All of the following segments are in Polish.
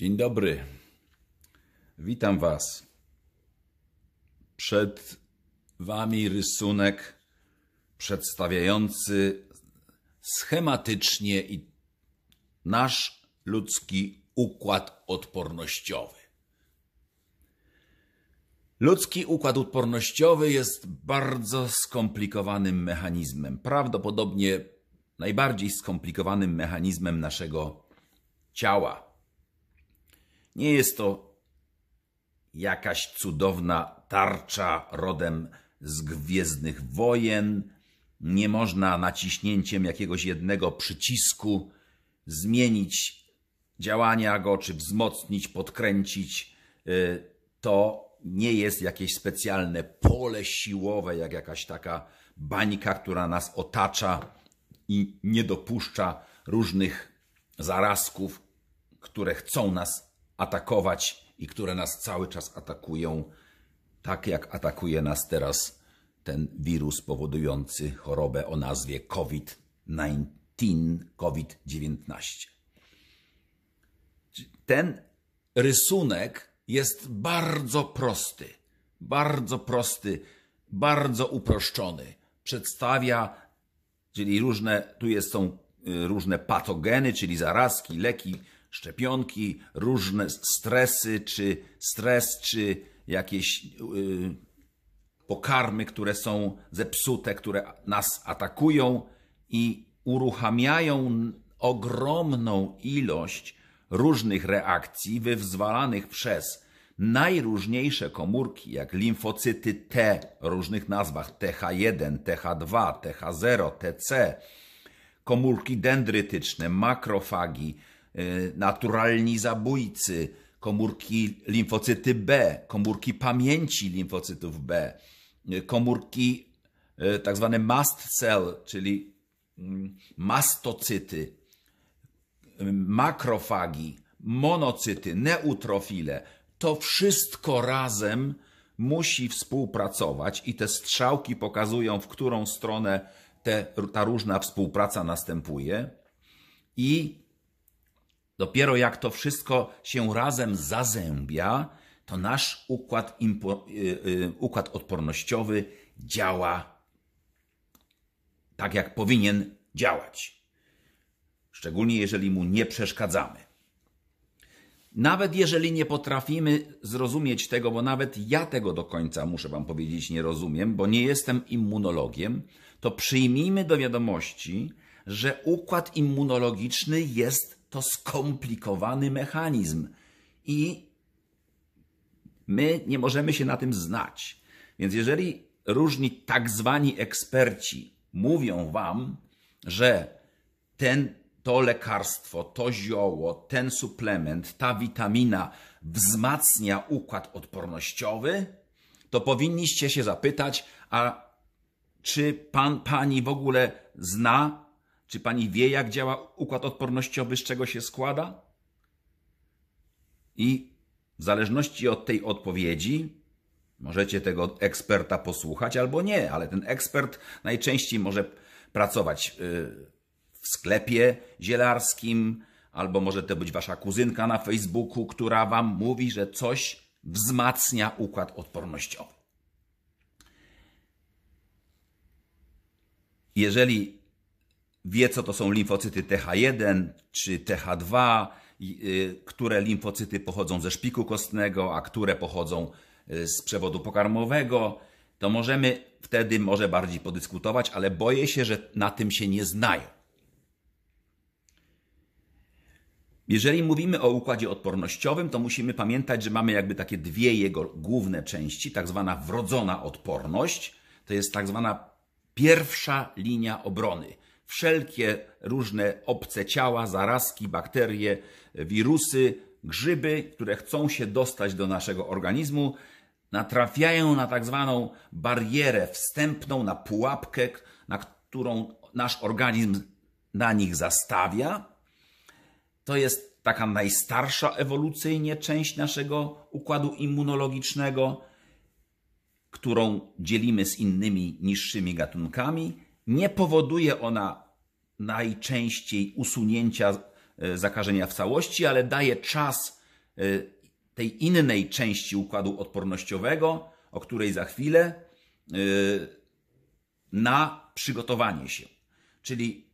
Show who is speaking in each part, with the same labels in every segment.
Speaker 1: Dzień dobry. Witam Was. Przed Wami rysunek przedstawiający schematycznie nasz ludzki układ odpornościowy. Ludzki układ odpornościowy jest bardzo skomplikowanym mechanizmem, prawdopodobnie najbardziej skomplikowanym mechanizmem naszego ciała. Nie jest to jakaś cudowna tarcza rodem z gwiezdnych wojen. Nie można naciśnięciem jakiegoś jednego przycisku zmienić działania go, czy wzmocnić, podkręcić. Y, to nie jest jakieś specjalne pole siłowe, jak jakaś taka bańka, która nas otacza i nie dopuszcza różnych zarazków, które chcą nas atakować i które nas cały czas atakują, tak jak atakuje nas teraz ten wirus powodujący chorobę o nazwie COVID-19, COVID-19. Ten rysunek jest bardzo prosty, bardzo prosty, bardzo uproszczony. Przedstawia, czyli różne, tu jest, są y, różne patogeny, czyli zarazki, leki, szczepionki, różne stresy, czy stres, czy jakieś yy, pokarmy, które są zepsute, które nas atakują i uruchamiają ogromną ilość różnych reakcji wywzwalanych przez najróżniejsze komórki, jak limfocyty T o różnych nazwach TH1, TH2, TH0, TC, komórki dendrytyczne, makrofagi, E, naturalni zabójcy, komórki limfocyty B, komórki pamięci limfocytów B, e, komórki e, tak zwane mast cell, czyli mm, mastocyty, makrofagi, monocyty, neutrofile. To wszystko razem musi współpracować i te strzałki pokazują, w którą stronę te, ta różna współpraca następuje. I Dopiero jak to wszystko się razem zazębia, to nasz układ, y, y, układ odpornościowy działa tak, jak powinien działać. Szczególnie jeżeli mu nie przeszkadzamy. Nawet jeżeli nie potrafimy zrozumieć tego, bo nawet ja tego do końca, muszę Wam powiedzieć, nie rozumiem, bo nie jestem immunologiem, to przyjmijmy do wiadomości, że układ immunologiczny jest to skomplikowany mechanizm i my nie możemy się na tym znać. Więc jeżeli różni tak zwani eksperci mówią wam, że ten, to lekarstwo, to zioło, ten suplement, ta witamina wzmacnia układ odpornościowy, to powinniście się zapytać, a czy pan, pani w ogóle zna czy pani wie, jak działa układ odpornościowy, z czego się składa? I w zależności od tej odpowiedzi, możecie tego eksperta posłuchać albo nie, ale ten ekspert najczęściej może pracować y, w sklepie zielarskim, albo może to być wasza kuzynka na Facebooku, która wam mówi, że coś wzmacnia układ odpornościowy. Jeżeli wie, co to są limfocyty TH1 czy TH2, y, które limfocyty pochodzą ze szpiku kostnego, a które pochodzą y, z przewodu pokarmowego, to możemy wtedy może bardziej podyskutować, ale boję się, że na tym się nie znają. Jeżeli mówimy o układzie odpornościowym, to musimy pamiętać, że mamy jakby takie dwie jego główne części, tak zwana wrodzona odporność, to jest tak zwana pierwsza linia obrony wszelkie różne obce ciała, zarazki, bakterie, wirusy, grzyby, które chcą się dostać do naszego organizmu, natrafiają na tak zwaną barierę wstępną, na pułapkę, na którą nasz organizm na nich zastawia. To jest taka najstarsza ewolucyjnie część naszego układu immunologicznego, którą dzielimy z innymi niższymi gatunkami nie powoduje ona najczęściej usunięcia e, zakażenia w całości, ale daje czas e, tej innej części układu odpornościowego, o której za chwilę, e, na przygotowanie się. Czyli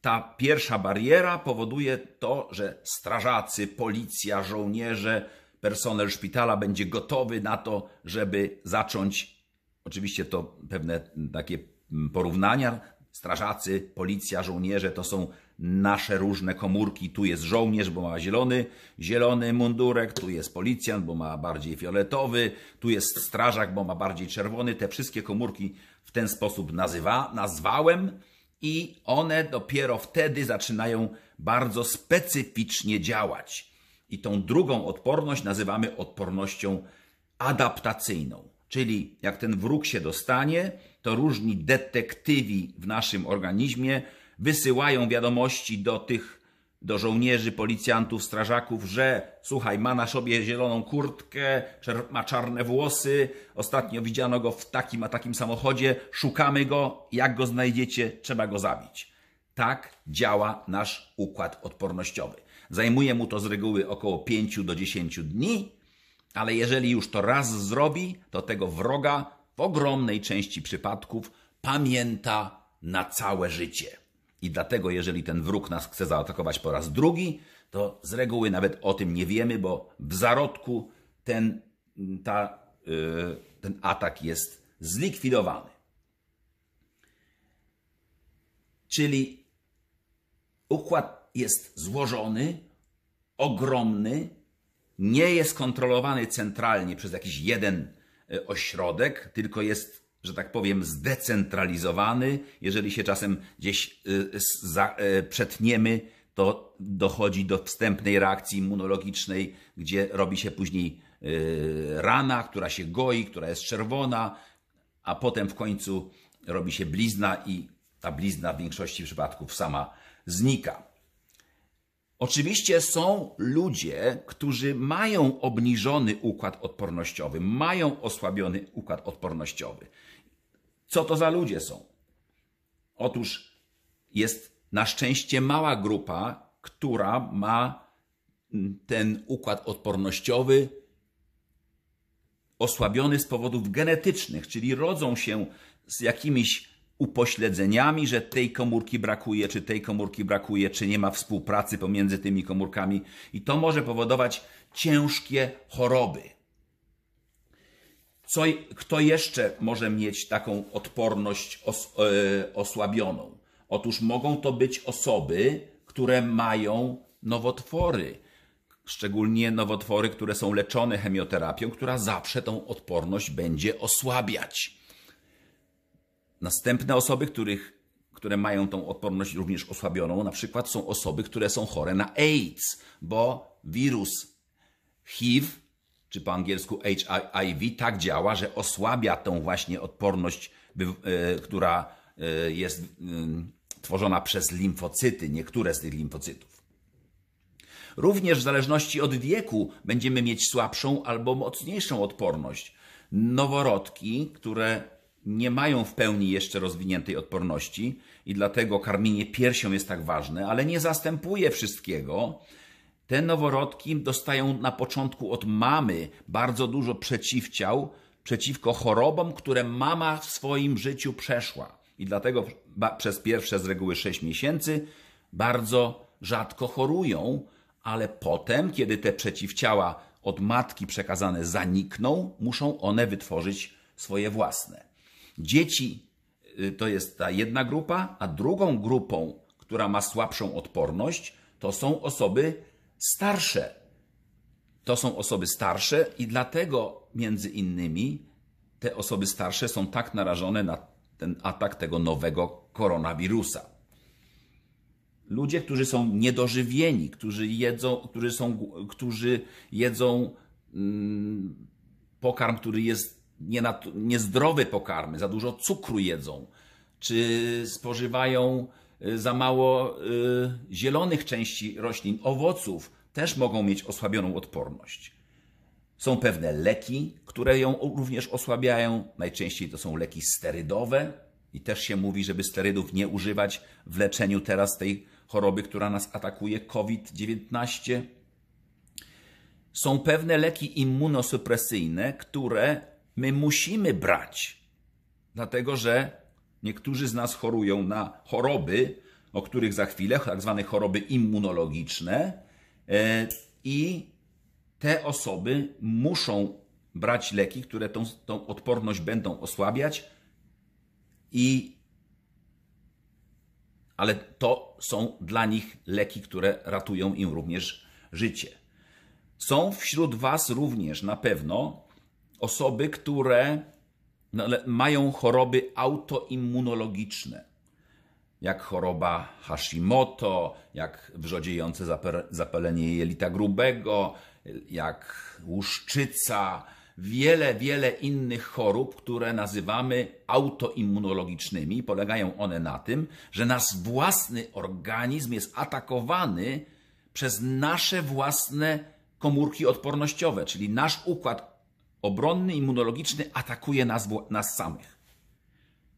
Speaker 1: ta pierwsza bariera powoduje to, że strażacy, policja, żołnierze, personel szpitala będzie gotowy na to, żeby zacząć. Oczywiście to pewne takie porównania. Strażacy, policja, żołnierze to są nasze różne komórki. Tu jest żołnierz, bo ma zielony, zielony mundurek, tu jest policjant, bo ma bardziej fioletowy, tu jest strażak, bo ma bardziej czerwony. Te wszystkie komórki w ten sposób nazywa, nazwałem i one dopiero wtedy zaczynają bardzo specyficznie działać. I tą drugą odporność nazywamy odpornością adaptacyjną. Czyli jak ten wróg się dostanie, to różni detektywi w naszym organizmie wysyłają wiadomości do tych, do żołnierzy, policjantów, strażaków, że słuchaj, ma na sobie zieloną kurtkę, ma czarne włosy, ostatnio widziano go w takim a takim samochodzie, szukamy go, jak go znajdziecie, trzeba go zabić. Tak działa nasz układ odpornościowy. Zajmuje mu to z reguły około 5 do 10 dni, ale jeżeli już to raz zrobi, to tego wroga w ogromnej części przypadków pamięta na całe życie. I dlatego, jeżeli ten wróg nas chce zaatakować po raz drugi, to z reguły nawet o tym nie wiemy, bo w zarodku ten, ta, yy, ten atak jest zlikwidowany. Czyli układ jest złożony, ogromny, nie jest kontrolowany centralnie przez jakiś jeden e, ośrodek, tylko jest, że tak powiem, zdecentralizowany. Jeżeli się czasem gdzieś e, e, przetniemy, to dochodzi do wstępnej reakcji immunologicznej, gdzie robi się później rana, która się goi, która jest czerwona, a potem w końcu robi się blizna i ta blizna w większości przypadków sama znika. Oczywiście są ludzie, którzy mają obniżony układ odpornościowy, mają osłabiony układ odpornościowy. Co to za ludzie są? Otóż jest na szczęście mała grupa, która ma ten układ odpornościowy osłabiony z powodów genetycznych, czyli rodzą się z jakimiś upośledzeniami, że tej komórki brakuje, czy tej komórki brakuje, czy nie ma współpracy pomiędzy tymi komórkami, i to może powodować ciężkie choroby. Co, kto jeszcze może mieć taką odporność os, yy, osłabioną? Otóż mogą to być osoby, które mają nowotwory, szczególnie nowotwory, które są leczone chemioterapią, która zawsze tą odporność będzie osłabiać. Następne osoby, których, które mają tą odporność również osłabioną, na przykład są osoby, które są chore na AIDS, bo wirus HIV, czy po angielsku HIV, tak działa, że osłabia tą właśnie odporność, e, która e, jest e, tworzona przez limfocyty, niektóre z tych limfocytów. Również w zależności od wieku będziemy mieć słabszą albo mocniejszą odporność. Noworodki, które nie mają w pełni jeszcze rozwiniętej odporności i dlatego karmienie piersią jest tak ważne, ale nie zastępuje wszystkiego. Te noworodki dostają na początku od mamy bardzo dużo przeciwciał przeciwko chorobom, które mama w swoim życiu przeszła. I dlatego przez pierwsze z reguły 6 miesięcy bardzo rzadko chorują, ale potem, kiedy te przeciwciała od matki przekazane zanikną, muszą one wytworzyć swoje własne. Dzieci y, to jest ta jedna grupa, a drugą grupą, która ma słabszą odporność, to są osoby starsze. To są osoby starsze i dlatego między innymi te osoby starsze są tak narażone na ten atak tego nowego koronawirusa. Ludzie, którzy są niedożywieni, którzy jedzą, którzy są, którzy jedzą mm, pokarm, który jest niezdrowe pokarmy, za dużo cukru jedzą, czy spożywają y, za mało y, zielonych części roślin, owoców, też mogą mieć osłabioną odporność. Są pewne leki, które ją również osłabiają. Najczęściej to są leki sterydowe i też się mówi, żeby sterydów nie używać w leczeniu teraz tej choroby, która nas atakuje, COVID-19. Są pewne leki immunosupresyjne, które My musimy brać, dlatego że niektórzy z nas chorują na choroby, o których za chwilę, tak zwane choroby immunologiczne, e, i te osoby muszą brać leki, które tą, tą odporność będą osłabiać, i ale to są dla nich leki, które ratują im również życie. Są wśród Was również na pewno osoby, które mają choroby autoimmunologiczne, jak choroba Hashimoto, jak wrzodziejące zapalenie jelita grubego, jak łuszczyca, wiele, wiele innych chorób, które nazywamy autoimmunologicznymi. Polegają one na tym, że nasz własny organizm jest atakowany przez nasze własne komórki odpornościowe, czyli nasz układ obronny, immunologiczny atakuje nas, nas samych.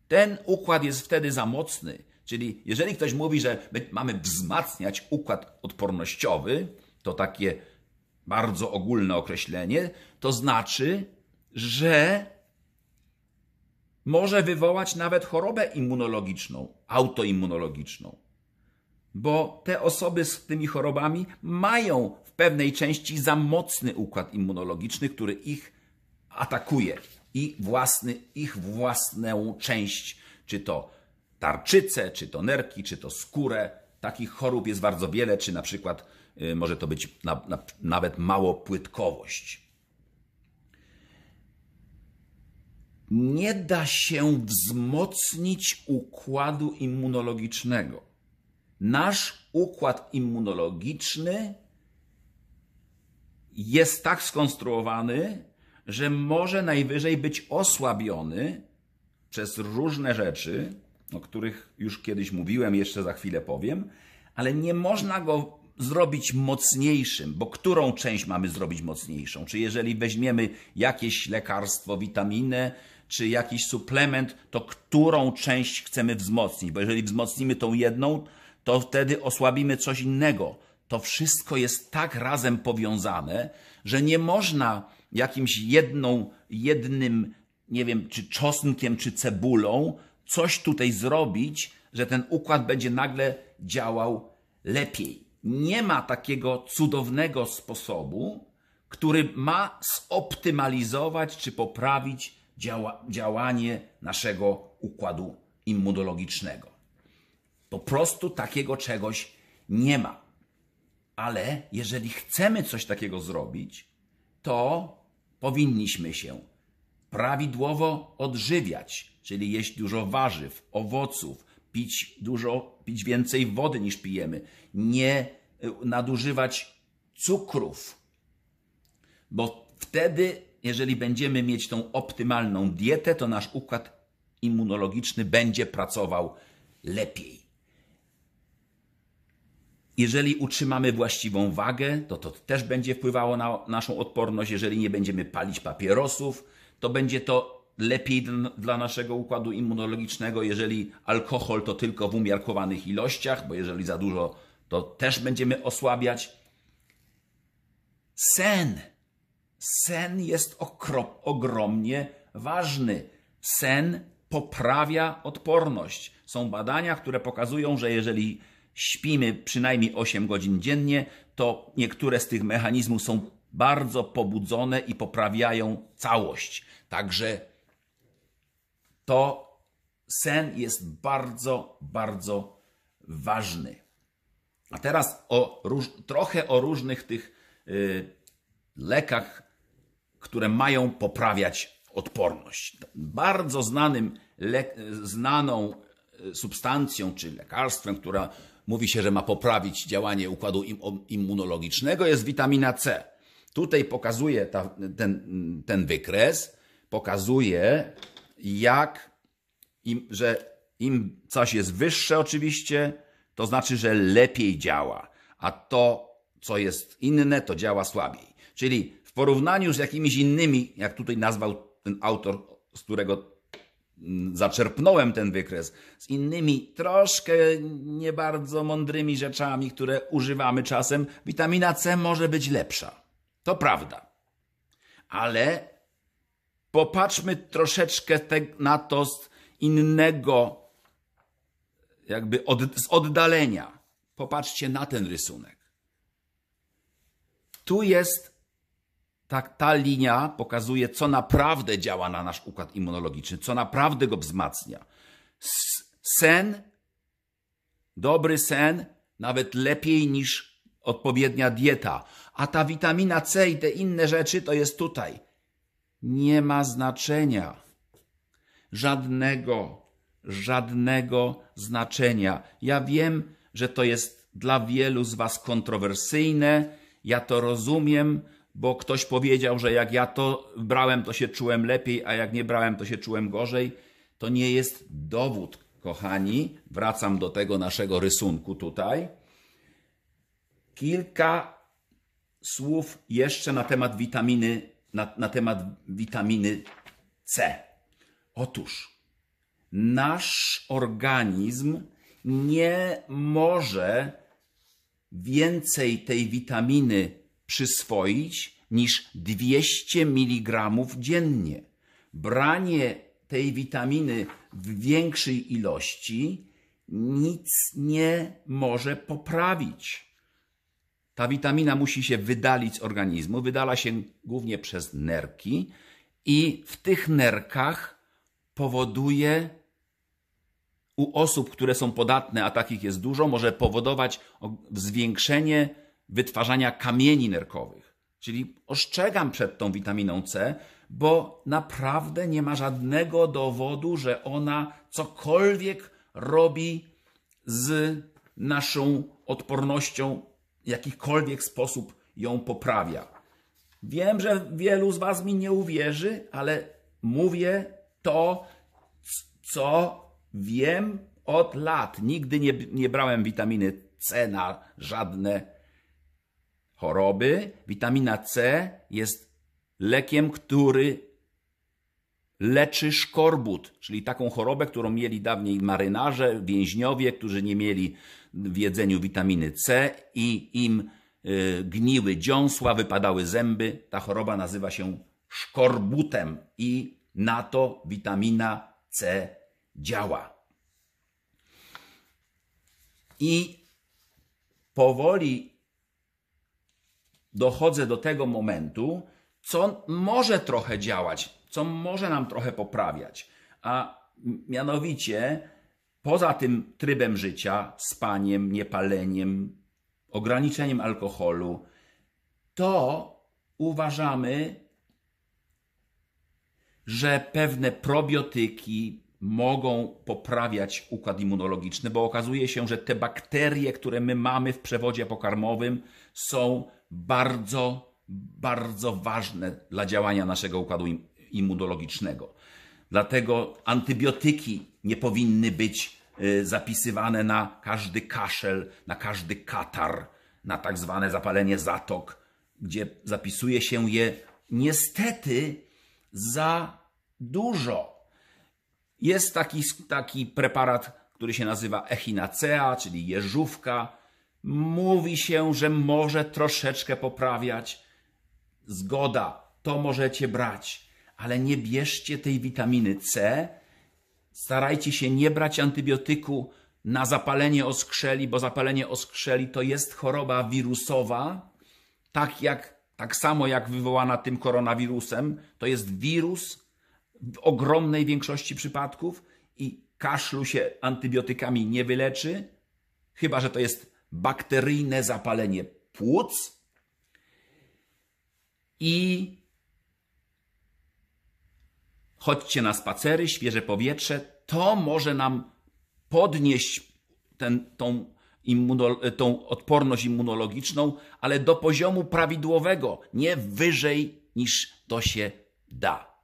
Speaker 1: Ten układ jest wtedy za mocny, czyli jeżeli ktoś mówi, że mamy wzmacniać układ odpornościowy, to takie bardzo ogólne określenie, to znaczy, że może wywołać nawet chorobę immunologiczną, autoimmunologiczną. Bo te osoby z tymi chorobami mają w pewnej części za mocny układ immunologiczny, który ich atakuje i własny, ich własną część, czy to tarczycę, czy to nerki, czy to skórę. Takich chorób jest bardzo wiele, czy na przykład y, może to być na, na, nawet małopłytkowość. Nie da się wzmocnić układu immunologicznego. Nasz układ immunologiczny jest tak skonstruowany, że może najwyżej być osłabiony przez różne rzeczy, o których już kiedyś mówiłem, jeszcze za chwilę powiem, ale nie można go zrobić mocniejszym, bo którą część mamy zrobić mocniejszą? Czy jeżeli weźmiemy jakieś lekarstwo, witaminę, czy jakiś suplement, to którą część chcemy wzmocnić? Bo jeżeli wzmocnimy tą jedną, to wtedy osłabimy coś innego. To wszystko jest tak razem powiązane, że nie można jakimś jedną, jednym, nie wiem, czy czosnkiem, czy cebulą, coś tutaj zrobić, że ten układ będzie nagle działał lepiej. Nie ma takiego cudownego sposobu, który ma zoptymalizować czy poprawić działa, działanie naszego układu immunologicznego. Po prostu takiego czegoś nie ma. Ale jeżeli chcemy coś takiego zrobić, to powinniśmy się prawidłowo odżywiać, czyli jeść dużo warzyw, owoców, pić dużo, pić więcej wody niż pijemy, nie y, nadużywać cukrów, bo wtedy, jeżeli będziemy mieć tą optymalną dietę, to nasz układ immunologiczny będzie pracował lepiej. Jeżeli utrzymamy właściwą wagę, to to też będzie wpływało na naszą odporność. Jeżeli nie będziemy palić papierosów, to będzie to lepiej dla naszego układu immunologicznego. Jeżeli alkohol, to tylko w umiarkowanych ilościach, bo jeżeli za dużo, to też będziemy osłabiać. Sen. Sen jest ogromnie ważny. Sen poprawia odporność. Są badania, które pokazują, że jeżeli śpimy przynajmniej 8 godzin dziennie, to niektóre z tych mechanizmów są bardzo pobudzone i poprawiają całość. Także to sen jest bardzo, bardzo ważny. A teraz o róż, trochę o różnych tych yy, lekach, które mają poprawiać odporność. Bardzo znanym, le, znaną y, substancją czy lekarstwem, która mówi się, że ma poprawić działanie układu immunologicznego, jest witamina C. Tutaj pokazuje ta, ten, ten wykres, pokazuje jak, im, że im coś jest wyższe oczywiście, to znaczy, że lepiej działa, a to, co jest inne, to działa słabiej. Czyli w porównaniu z jakimiś innymi, jak tutaj nazwał ten autor, z którego zaczerpnąłem ten wykres z innymi troszkę nie bardzo mądrymi rzeczami, które używamy czasem, witamina C może być lepsza. To prawda. Ale popatrzmy troszeczkę te, na to z innego, jakby od, z oddalenia. Popatrzcie na ten rysunek. Tu jest tak, ta linia pokazuje, co naprawdę działa na nasz układ immunologiczny, co naprawdę go wzmacnia. Sen, dobry sen, nawet lepiej niż odpowiednia dieta. A ta witamina C i te inne rzeczy to jest tutaj. Nie ma znaczenia. Żadnego, żadnego znaczenia. Ja wiem, że to jest dla wielu z Was kontrowersyjne. Ja to rozumiem bo ktoś powiedział, że jak ja to brałem, to się czułem lepiej, a jak nie brałem, to się czułem gorzej. To nie jest dowód, kochani. Wracam do tego naszego rysunku tutaj. Kilka słów jeszcze na temat witaminy, na, na temat witaminy C. Otóż nasz organizm nie może więcej tej witaminy przyswoić niż 200 mg dziennie. Branie tej witaminy w większej ilości nic nie może poprawić. Ta witamina musi się wydalić z organizmu, wydala się głównie przez nerki i w tych nerkach powoduje u osób, które są podatne, a takich jest dużo, może powodować zwiększenie wytwarzania kamieni nerkowych. Czyli ostrzegam przed tą witaminą C, bo naprawdę nie ma żadnego dowodu, że ona cokolwiek robi z naszą odpornością, w jakikolwiek sposób ją poprawia. Wiem, że wielu z Was mi nie uwierzy, ale mówię to, co wiem od lat. Nigdy nie, nie brałem witaminy C na żadne choroby. Witamina C jest lekiem, który leczy szkorbut, czyli taką chorobę, którą mieli dawniej marynarze, więźniowie, którzy nie mieli w jedzeniu witaminy C i im y, gniły dziąsła, wypadały zęby. Ta choroba nazywa się szkorbutem i na to witamina C działa. I powoli dochodzę do tego momentu, co może trochę działać, co może nam trochę poprawiać. A mianowicie, poza tym trybem życia, spaniem, niepaleniem, ograniczeniem alkoholu, to uważamy, że pewne probiotyki mogą poprawiać układ immunologiczny, bo okazuje się, że te bakterie, które my mamy w przewodzie pokarmowym, są bardzo, bardzo ważne dla działania naszego układu immunologicznego. Dlatego antybiotyki nie powinny być y, zapisywane na każdy kaszel, na każdy katar, na tak zwane zapalenie zatok, gdzie zapisuje się je niestety za dużo. Jest taki, taki preparat, który się nazywa echinacea, czyli jeżówka, mówi się, że może troszeczkę poprawiać. Zgoda, to możecie brać, ale nie bierzcie tej witaminy C. Starajcie się nie brać antybiotyku na zapalenie oskrzeli, bo zapalenie oskrzeli to jest choroba wirusowa, tak jak tak samo jak wywołana tym koronawirusem, to jest wirus w ogromnej większości przypadków i kaszlu się antybiotykami nie wyleczy, chyba że to jest bakteryjne zapalenie płuc i chodźcie na spacery, świeże powietrze. To może nam podnieść ten, tą, immuno, tą odporność immunologiczną, ale do poziomu prawidłowego, nie wyżej niż to się da.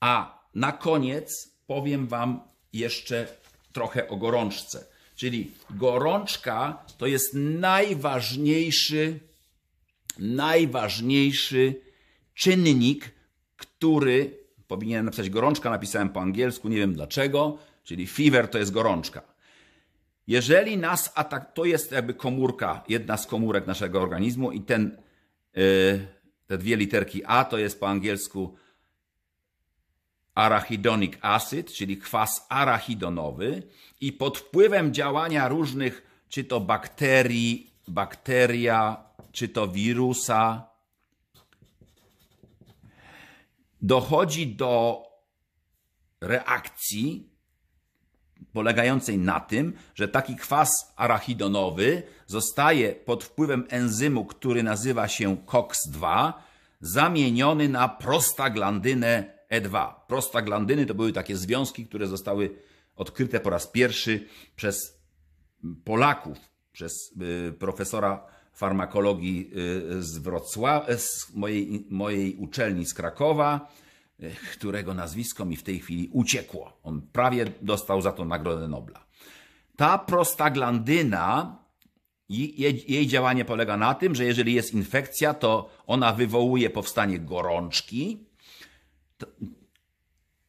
Speaker 1: A na koniec powiem Wam jeszcze trochę o gorączce. Czyli gorączka to jest najważniejszy, najważniejszy czynnik, który powinienem napisać gorączka, napisałem po angielsku, nie wiem dlaczego, czyli fever to jest gorączka. Jeżeli nas atak, to jest jakby komórka, jedna z komórek naszego organizmu i ten, yy, te dwie literki A to jest po angielsku arachidonic acid, czyli kwas arachidonowy i pod wpływem działania różnych, czy to bakterii, bakteria, czy to wirusa, dochodzi do reakcji polegającej na tym, że taki kwas arachidonowy zostaje pod wpływem enzymu, który nazywa się COX-2, zamieniony na prostaglandynę E2. Prostaglandyny to były takie związki, które zostały odkryte po raz pierwszy przez Polaków, przez y, profesora farmakologii y, z, Wrocław y, z mojej, mojej uczelni z Krakowa, którego nazwisko mi w tej chwili uciekło. On prawie dostał za to Nagrodę Nobla. Ta prostaglandyna, jej, jej działanie polega na tym, że jeżeli jest infekcja, to ona wywołuje powstanie gorączki,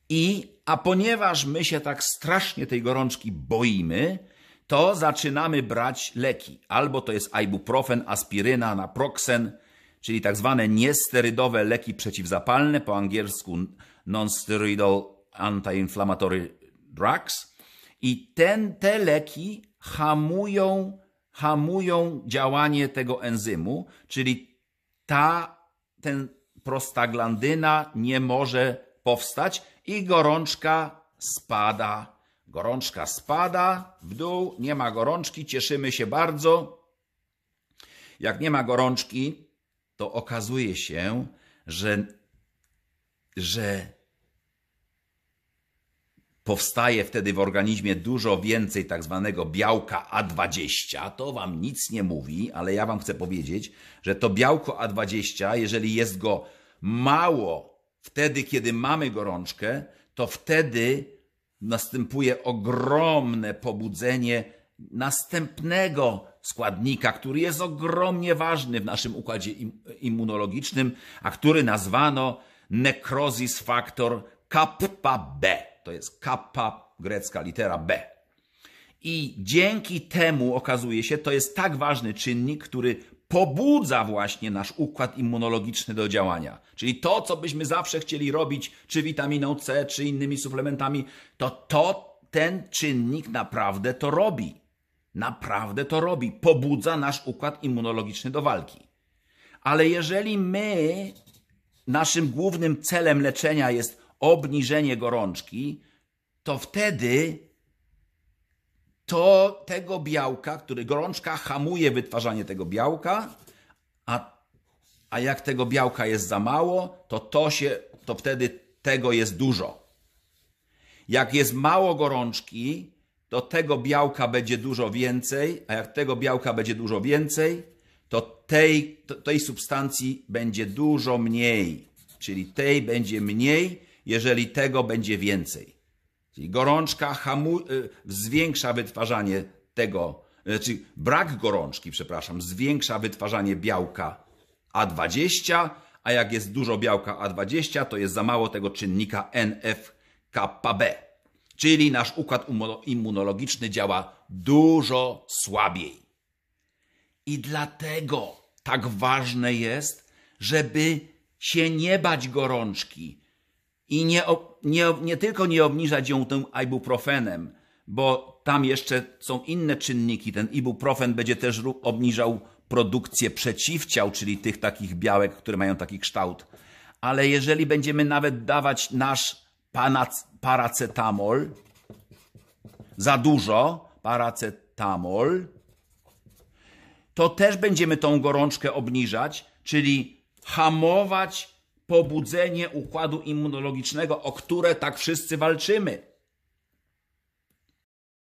Speaker 1: i, a ponieważ my się tak strasznie tej gorączki boimy, to zaczynamy brać leki. Albo to jest ibuprofen, aspiryna, naproxen, czyli tak zwane niesterydowe leki przeciwzapalne, po angielsku non-steroidal anti-inflammatory drugs. I ten, te leki hamują, hamują działanie tego enzymu, czyli ta, ten prostaglandyna nie może powstać i gorączka spada. Gorączka spada w dół, nie ma gorączki, cieszymy się bardzo. Jak nie ma gorączki, to okazuje się, że, że powstaje wtedy w organizmie dużo więcej tak zwanego białka A20. To wam nic nie mówi, ale ja wam chcę powiedzieć, że to białko A20, jeżeli jest go mało wtedy, kiedy mamy gorączkę, to wtedy następuje ogromne pobudzenie następnego składnika, który jest ogromnie ważny w naszym układzie immunologicznym, a który nazwano necrosis factor kappa B to jest kappa, grecka litera B. I dzięki temu okazuje się, to jest tak ważny czynnik, który pobudza właśnie nasz układ immunologiczny do działania. Czyli to, co byśmy zawsze chcieli robić, czy witaminą C, czy innymi suplementami, to, to ten czynnik naprawdę to robi. Naprawdę to robi. Pobudza nasz układ immunologiczny do walki. Ale jeżeli my, naszym głównym celem leczenia jest obniżenie gorączki, to wtedy to tego białka, który gorączka hamuje wytwarzanie tego białka, a, a jak tego białka jest za mało, to to się, to wtedy tego jest dużo. Jak jest mało gorączki, to tego białka będzie dużo więcej, a jak tego białka będzie dużo więcej, to tej, to, tej substancji będzie dużo mniej. Czyli tej będzie mniej, jeżeli tego będzie więcej. Czyli gorączka hamu, y, zwiększa wytwarzanie tego, znaczy brak gorączki, przepraszam, zwiększa wytwarzanie białka A20, a jak jest dużo białka A20, to jest za mało tego czynnika NFKB. Czyli nasz układ immunologiczny działa dużo słabiej. I dlatego tak ważne jest, żeby się nie bać gorączki, i nie, nie, nie tylko nie obniżać ją tym ibuprofenem, bo tam jeszcze są inne czynniki. Ten ibuprofen będzie też obniżał produkcję przeciwciał, czyli tych takich białek, które mają taki kształt. Ale jeżeli będziemy nawet dawać nasz panac, paracetamol, za dużo paracetamol, to też będziemy tą gorączkę obniżać, czyli hamować pobudzenie układu immunologicznego, o które tak wszyscy walczymy.